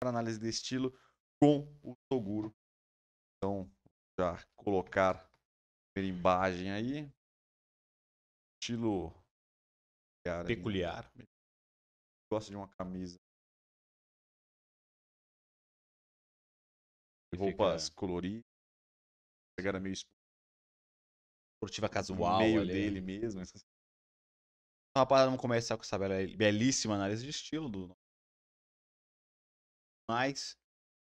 para análise de estilo com o Toguro. Então, já colocar imagem aí. Estilo cara, peculiar. Hein? Gosta de uma camisa. E roupas fica... coloridas. Pegada meio esportiva casual. meio ali. Né? dele mesmo. Rapaz, vamos começar com essa belíssima análise de estilo do mais.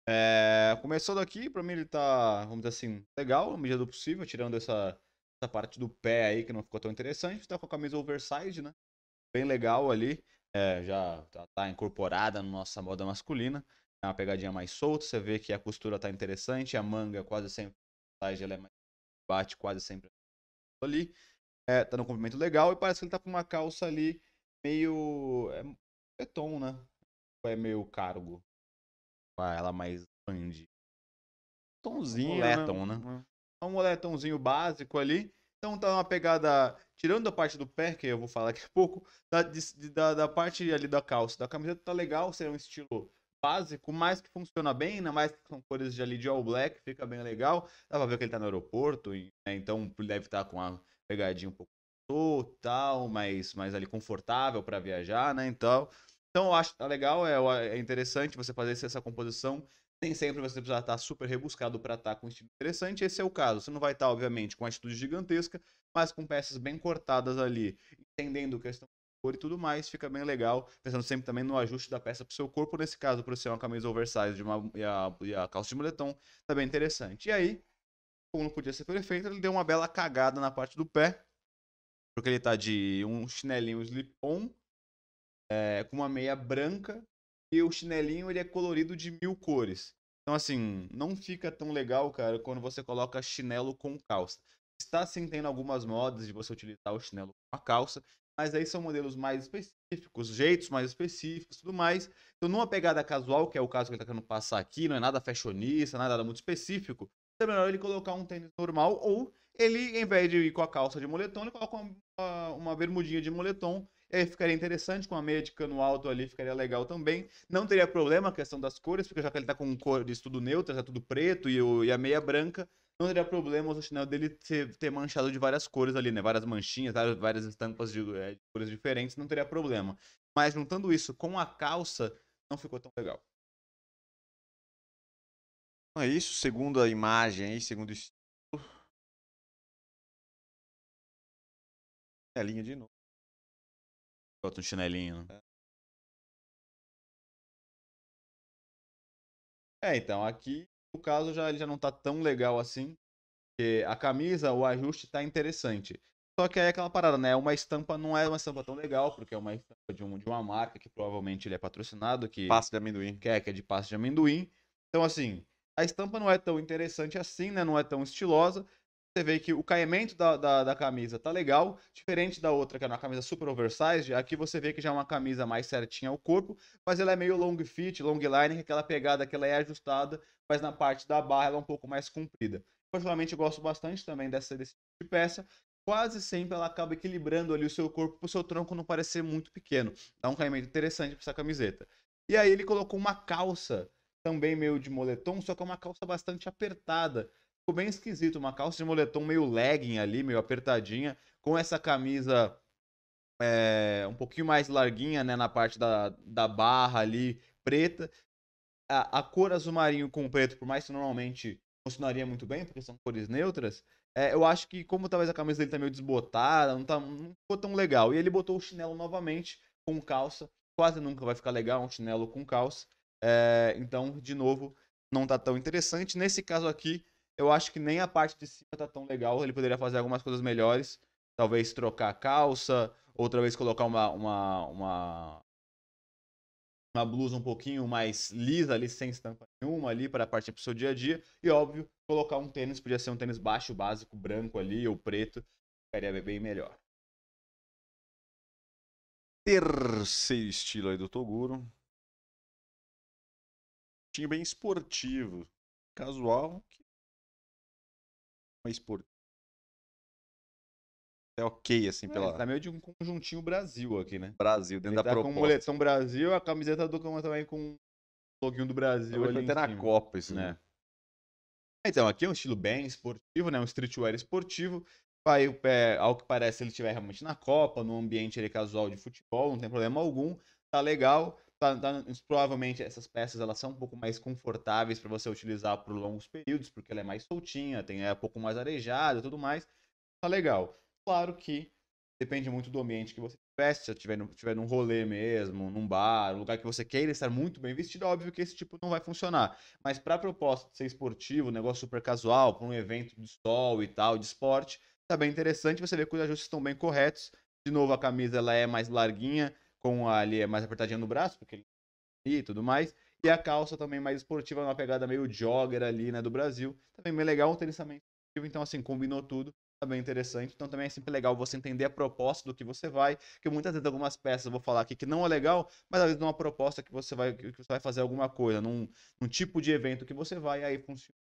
É, começando aqui, pra mim ele tá, vamos dizer assim, legal, na medida do possível, tirando essa, essa parte do pé aí que não ficou tão interessante. Tá com a camisa oversize, né? Bem legal ali. É, já tá, tá incorporada na nossa moda masculina. É uma pegadinha mais solta, você vê que a costura tá interessante, a manga quase sempre ela é mais bate quase sempre ali. É, tá no comprimento legal e parece que ele tá com uma calça ali meio. É, é tom, né? É meio cargo ela mais grande. Tomzinho, um né? moletom, né? né? Um moletomzinho básico ali. Então tá uma pegada, tirando a parte do pé, que eu vou falar daqui a pouco, da, de, da, da parte ali da calça, da camiseta tá legal, ser um estilo básico, mas que funciona bem, ainda mais que são cores de ali de all black, fica bem legal. Dá pra ver que ele tá no aeroporto, e, né, então deve estar tá com a pegadinha um pouco total, mas, mas ali confortável para viajar, né? Então, então eu acho que tá legal, é, é interessante você fazer essa composição. Nem sempre você precisa estar tá super rebuscado para estar tá com um estilo interessante. Esse é o caso. Você não vai estar, tá, obviamente, com uma atitude gigantesca, mas com peças bem cortadas ali, entendendo questão de cor e tudo mais, fica bem legal. Pensando sempre também no ajuste da peça para o seu corpo, nesse caso, para ser uma camisa oversize de uma, e, a, e a calça de moletom, tá bem interessante. E aí, como não podia ser perfeito, ele deu uma bela cagada na parte do pé, porque ele tá de um chinelinho slip-on é, com uma meia branca e o chinelinho ele é colorido de mil cores. Então, assim, não fica tão legal, cara, quando você coloca chinelo com calça. Está sim tendo algumas modas de você utilizar o chinelo com a calça, mas aí são modelos mais específicos, jeitos mais específicos tudo mais. Então, numa pegada casual, que é o caso que ele está querendo passar aqui, não é nada fashionista, nada muito específico, é melhor ele colocar um tênis normal ou ele, em vez de ir com a calça de moletom, ele coloca uma, uma bermudinha de moletom é, ficaria interessante, com a meia de cano alto ali ficaria legal também. Não teria problema a questão das cores, porque já que ele tá com cores tudo neutras neutra, tudo preto e, o, e a meia branca, não teria problema o chinelo dele ter, ter, manchado de várias cores ali, né? Várias manchinhas, várias estampas de, é, de cores diferentes, não teria problema. Mas juntando isso com a calça, não ficou tão legal. Então é isso, segundo a imagem aí, segundo o estilo. Telinha de novo. Bota um chinelinho. É, então, aqui o caso já, ele já não tá tão legal assim. Porque a camisa, o ajuste tá interessante. Só que aí é aquela parada, né? Uma estampa não é uma estampa tão legal, porque é uma estampa de, um, de uma marca que provavelmente ele é patrocinado. Que, pasta de amendoim. Que é, que é de passo de amendoim. Então, assim, a estampa não é tão interessante assim, né? Não é tão estilosa você vê que o caimento da, da, da, camisa tá legal, diferente da outra, que é uma camisa super oversized. Aqui você vê que já é uma camisa mais certinha ao corpo, mas ela é meio long fit, long line, aquela pegada que ela é ajustada, mas na parte da barra ela é um pouco mais comprida. Particularmente eu gosto bastante também dessa desse tipo de peça. Quase sempre ela acaba equilibrando ali o seu corpo para o seu tronco não parecer muito pequeno. Dá um caimento interessante para essa camiseta. E aí ele colocou uma calça também meio de moletom, só que é uma calça bastante apertada Ficou bem esquisito, uma calça de moletom meio legging ali, meio apertadinha, com essa camisa é, um pouquinho mais larguinha, né, na parte da, da barra ali, preta. A, a cor azul marinho com preto, por mais que normalmente funcionaria muito bem, porque são cores neutras, é, eu acho que como talvez a camisa dele tá meio desbotada, não, tá, não ficou tão legal. E ele botou o chinelo novamente com calça, quase nunca vai ficar legal um chinelo com calça. É, então, de novo, não tá tão interessante. Nesse caso aqui, eu acho que nem a parte de cima tá tão legal. Ele poderia fazer algumas coisas melhores. Talvez trocar a calça, outra vez colocar uma, uma, uma, uma blusa um pouquinho mais lisa ali, sem estampa nenhuma ali, para partir pro seu dia a dia. E óbvio, colocar um tênis, podia ser um tênis baixo, básico, branco ali, ou preto. Ficaria bem melhor. Terceiro estilo aí do Toguro. Tinha bem esportivo, casual, que mês por. É ok, assim, é, pela. tá meio de um conjuntinho Brasil aqui, né? Brasil, dentro Ele da tá proposta. com o moletom Brasil, a camiseta do Cama também com o loguinho do Brasil. Ele até na cima. Copa, isso, né? né? Então, aqui é um estilo bem esportivo, né? Um streetwear esportivo. Vai, é, ao que parece, ele estiver realmente na Copa, num ambiente casual de futebol, não tem problema algum. Tá legal. Tá, tá, provavelmente essas peças elas são um pouco mais confortáveis para você utilizar por longos períodos, porque ela é mais soltinha, tem, é um pouco mais arejada e tudo mais. Tá legal. Claro que depende muito do ambiente que você estiver, se você estiver tiver num rolê mesmo, num bar, um lugar que você queira estar muito bem vestido, óbvio que esse tipo não vai funcionar. Mas para a proposta de ser esportivo, um negócio super casual, para um evento de sol e tal, de esporte, tá bem interessante, você ver que os ajustes estão bem corretos. De novo, a camisa ela é mais larguinha, com a ali mais apertadinha no braço, porque ele e tudo mais. E a calça também mais esportiva, uma pegada meio jogger ali, né, do Brasil. Também meio legal, um tênis também então assim, combinou tudo. Tá bem interessante. Então também é sempre legal você entender a proposta do que você vai, que muitas vezes algumas peças eu vou falar aqui que não é legal, mas às vezes é uma proposta que você vai, que você vai fazer alguma coisa, num, num tipo de evento que você vai, aí funciona.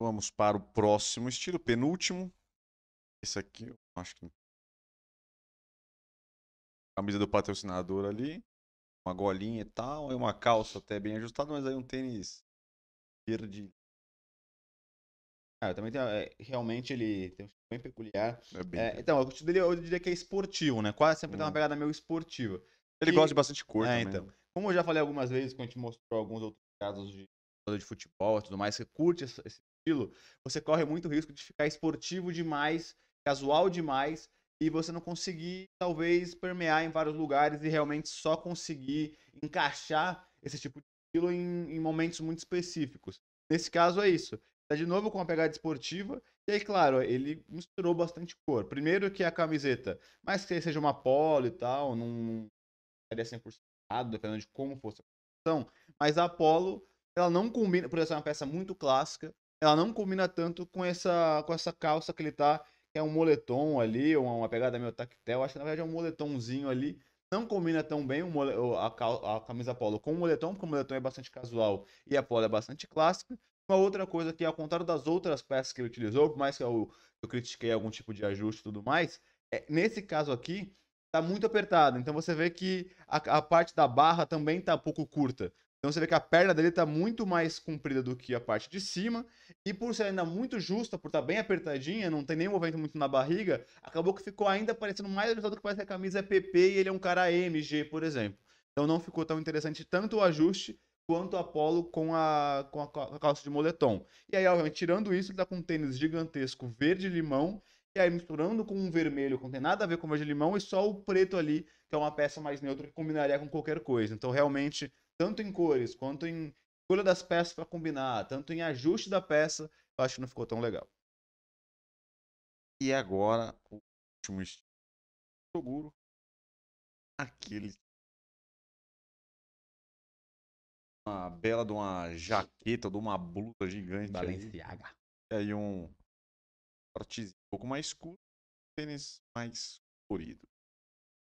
Vamos para o próximo estilo, penúltimo. Esse aqui eu acho que não camisa do patrocinador ali, uma golinha e tal, e uma calça até bem ajustada, mas aí um tênis verde. Ah, também tem, é, realmente ele tem um estilo bem peculiar. É bem... É, então, o estilo dele eu diria que é esportivo, né? Quase sempre hum. tem uma uhum. pegada meio esportiva. Ele e... gosta de bastante cor é, também. Então, né? como eu já falei algumas vezes, quando a gente mostrou alguns outros casos de jogador de futebol e tudo mais, você curte esse estilo, você corre muito risco de ficar esportivo demais, casual demais, e você não conseguir, talvez, permear em vários lugares e realmente só conseguir encaixar esse tipo de estilo em, em momentos muito específicos. Nesse caso é isso. Está de novo com uma pegada esportiva, e aí, claro, ele misturou bastante cor. Primeiro que a camiseta, mais que seja uma polo e tal, não seria 100% errado, dependendo de como fosse a construção, mas a Apollo, ela não combina, por exemplo, é uma peça muito clássica, ela não combina tanto com essa, com essa calça que ele está é um moletom ali, uma, uma pegada meio tactel. Acho que na verdade é um moletomzinho ali. Não combina tão bem o mole... a, a camisa polo com o moletom, porque o moletom é bastante casual e a polo é bastante clássica. Uma outra coisa que, ao contrário das outras peças que ele utilizou, por mais que eu, eu critiquei algum tipo de ajuste e tudo mais, é, nesse caso aqui, tá muito apertado. Então você vê que a, a parte da barra também tá pouco curta. Então você vê que a perna dele está muito mais comprida do que a parte de cima. E por ser ainda muito justa, por estar tá bem apertadinha, não tem nenhum movimento muito na barriga, acabou que ficou ainda parecendo mais ajustado que parece que a camisa é PP e ele é um cara MG, por exemplo. Então não ficou tão interessante tanto o ajuste quanto o Apollo com a, com a calça de moletom. E aí, obviamente, tirando isso, ele está com um tênis gigantesco verde-limão. E aí, misturando com um vermelho, que não tem nada a ver com verde-limão, e só o preto ali, que é uma peça mais neutra que combinaria com qualquer coisa. Então, realmente, tanto em cores quanto em escolha das peças para combinar, tanto em ajuste da peça, eu acho que não ficou tão legal. E agora, o último estilo seguro. aquele uma bela de uma jaqueta, de uma blusa gigante Balenciaga. Aí. E aí um cortezinho um pouco mais um tênis mais colorido.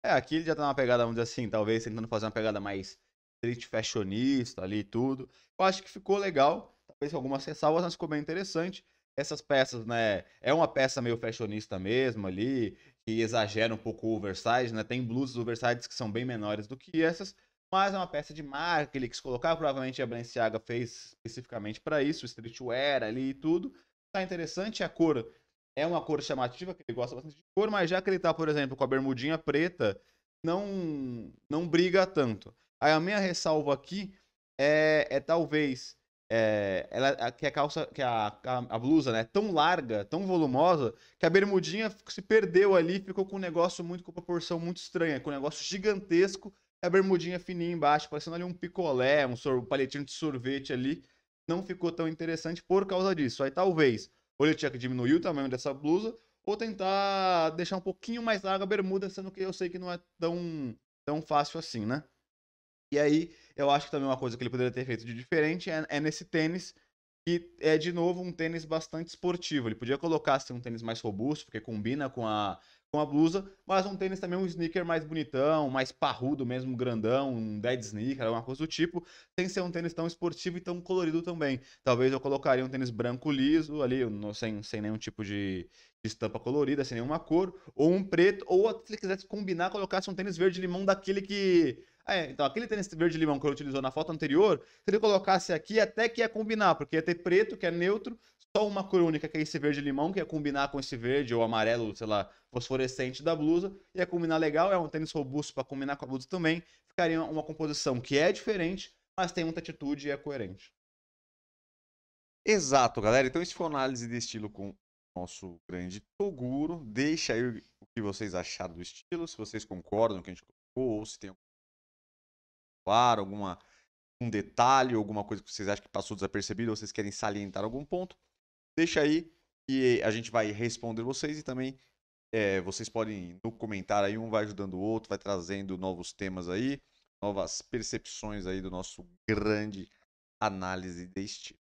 É, aqui ele já tá numa pegada, vamos dizer assim, talvez tentando fazer uma pegada mais street fashionista ali e tudo. Eu acho que ficou legal, talvez algumas ressalvas, mas ficou bem interessante. Essas peças, né? É uma peça meio fashionista mesmo ali, que exagera um pouco o oversize, né? Tem blusas oversize que são bem menores do que essas, mas é uma peça de marca que ele quis colocar. Provavelmente a Balenciaga fez especificamente para isso, streetwear ali e tudo. Tá interessante a cor. É uma cor chamativa, que ele gosta bastante de cor, mas já que ele tá, por exemplo, com a bermudinha preta, não não briga tanto. Aí a minha ressalva aqui é, é talvez é, ela, que a calça, que a, a, a, blusa, né, é tão larga, tão volumosa, que a bermudinha se perdeu ali, ficou com um negócio muito, com proporção muito estranha, com um negócio gigantesco, a bermudinha fininha embaixo, parecendo ali um picolé, um, sor, um paletinho de sorvete ali, não ficou tão interessante por causa disso. Aí talvez, ou ele tinha que diminuir o tamanho dessa blusa, ou tentar deixar um pouquinho mais larga a bermuda, sendo que eu sei que não é tão, tão fácil assim, né? E aí, eu acho que também uma coisa que ele poderia ter feito de diferente é, é nesse tênis, que é, de novo, um tênis bastante esportivo. Ele podia colocar, assim, um tênis mais robusto, porque combina com a, com a blusa, mas um tênis também, um sneaker mais bonitão, mais parrudo mesmo, grandão, um dead sneaker, alguma coisa do tipo, sem ser um tênis tão esportivo e tão colorido também. Talvez eu colocaria um tênis branco liso ali, sem, sem nenhum tipo de, de estampa colorida, sem nenhuma cor, ou um preto, ou se ele quisesse combinar, colocasse um tênis verde limão daquele que ah, é, então aquele tênis verde limão que ele utilizou na foto anterior, se ele colocasse aqui, até que ia combinar, porque ia ter preto, que é neutro, só uma cor única, que é esse verde limão, que ia combinar com esse verde ou amarelo, sei lá, fosforescente da blusa, ia combinar legal, é um tênis robusto para combinar com a blusa também, ficaria uma composição que é diferente, mas tem muita atitude e é coerente. Exato, galera. Então, esse foi a análise de estilo com nosso grande Toguro. Deixa aí o que vocês acharam do estilo, se vocês concordam com o que a gente colocou, ou se tem claro, alguma um detalhe, alguma coisa que vocês acham que passou desapercebido, ou vocês querem salientar algum ponto, deixa aí e a gente vai responder vocês e também é, vocês podem no comentário aí um vai ajudando o outro, vai trazendo novos temas aí, novas percepções aí do nosso grande análise deste